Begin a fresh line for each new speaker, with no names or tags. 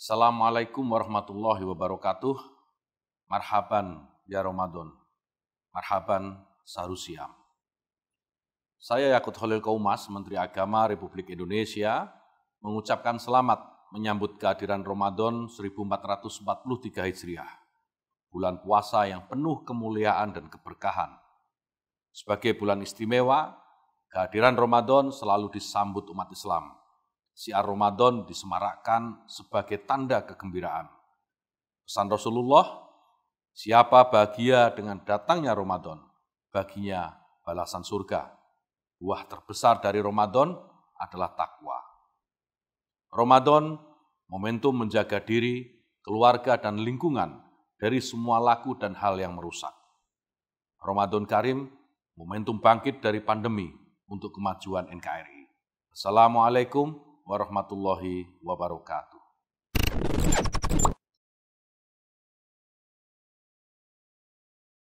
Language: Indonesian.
Assalamualaikum warahmatullahi wabarakatuh. Marhaban ya Ramadan. Marhaban Sarusiam. Saya Yakut Khalil Kaumas, Menteri Agama Republik Indonesia, mengucapkan selamat menyambut kehadiran Ramadan 1443 Hijriah, bulan puasa yang penuh kemuliaan dan keberkahan. Sebagai bulan istimewa, kehadiran Ramadan selalu disambut umat Islam Siar Ramadan disemarakkan sebagai tanda kegembiraan. Pesan Rasulullah, siapa bahagia dengan datangnya Ramadan, baginya balasan surga. Buah terbesar dari Ramadan adalah takwa. Ramadan, momentum menjaga diri, keluarga, dan lingkungan dari semua laku dan hal yang merusak. Ramadan Karim, momentum bangkit dari pandemi untuk kemajuan NKRI. Assalamualaikum warahmatullahi wabarakatuh.